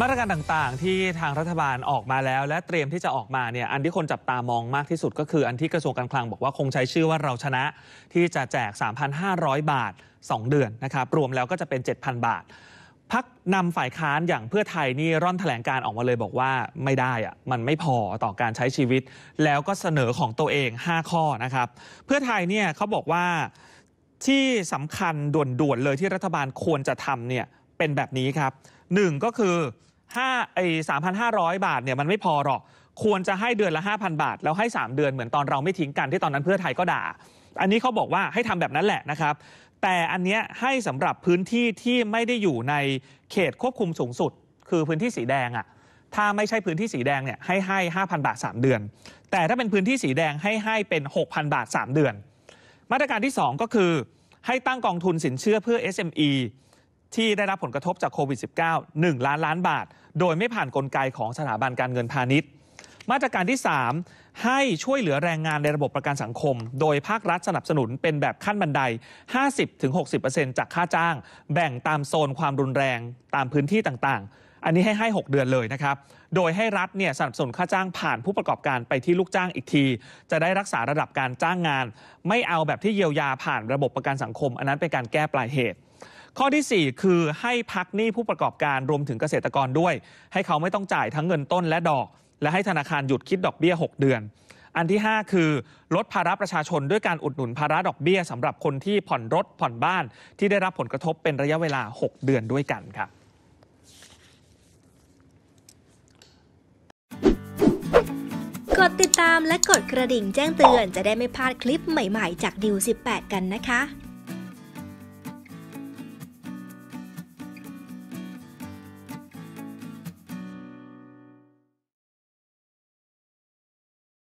มาตรการต่าง ๆ ที่ทางรัฐบาลออกมาแล้ว และเตรียมที่จะออกมาเนี่ยอันที่คนจับตามองมากที่สุดก็คืออันที่กระทรวงการคลังบอกว่าคงใช้ชื่อว่าเราชนะที่จะแจก 3,500 บาท 2 เดือนนะครับรวมแล้วก็จะเป็น 7,000 บาท พักนำฝ่ายค้านอย่างเพื่อไทยนี่ร่อนถแถลงการออกมาเลยบอกว่าไม่ได้อะมันไม่พอต่อการใช้ชีวิต แล้วก็เสนอของตัวเอง 5 ข้อนะครับ เพื่อไทยเนี่ยเขาบอกว่าที่สำคัญด่วนๆเลยที่รัฐบาลควรจะทำเนี่ยเป็นแบบนี้ครับหนึ่งก็คือ5ไอ้3,500 บาทเนี่ยมันไม่พอหรอกควรจะให้เดือนละ5,000 บาท แล้วให้ 3 เดือนเหมือนตอนเราไม่ทิ้งกันที่ตอนนั้นเพื่อไทยก็ด่า อันนี้เขาบอกว่าให้ทำแบบนั้นแหละนะครับแต่อันเนี้ยให้สำหรับพื้นที่ที่ไม่ได้อยู่ในเขตควบคุมสูงสุด คือพื้นที่สีแดงอะ่ะถ้าไม่ใช่พื้นที่สีแดงเนี่ยให้ให้5,000บาท 3 เดือน แต่ถ้าเป็นพื้นที่สีแดงให้ให้เป็น 6,000 บาท 3 เดือน มาตรการที่ 2 ก็คือให้ตั้งกองทุนสินเชื่อเพื่อ SME ที่ได้รับผลกระทบจากโควิด -19 1 ล้านล้านบาท โดยไม่ผ่านนกลไกของสถาบันการเงินพาณิชย์มาตรการที่ 3 ให้ช่วยเหลือแรงงานในระบบประกันสังคม โดยภาครัฐสนับสนุนเป็นแบบขั้นบันได 50-60%จากค่าจ้าง แบ่งตามโซนความรุนแรง ตามพื้นที่ต่าง ๆ อันนี้ให้ให้ 6 เดือนเลยนะครับ โดยให้รัฐเนี่ยสนับสนุนค่าจ้างผ่านผู้ประกอบการไปที่ลูกจ้างอีกที จะได้รักษาระดับการจ้างงาน ไม่เอาแบบที่เยียวยาผ่านระบบประกันสังคม อันนั้นเป็นการแก้ปลายเหตุข้อที่ 4 คือให้พักหนี้ผู้ประกอบการรวมถึงเกษตรกรด้วย ให้เขาไม่ต้องจ่ายทั้งเงินต้นและดอก และให้ธนาคารหยุดคิดดอกเบี้ย 6 เดือน อันที่ 5 คือ ลดภาระประชาชนด้วยการอุดหนุนภาระดอกเบี้ยสำหรับคนที่ผ่อนรถผ่อนบ้าน ที่ได้รับผลกระทบเป็นระยะเวลา 6 เดือนด้วยกันครับกดติดตามและกดกระดิ่งแจ้งเตือน จะได้ไม่พลาดคลิปใหม่ๆจากดิว18 กันนะคะ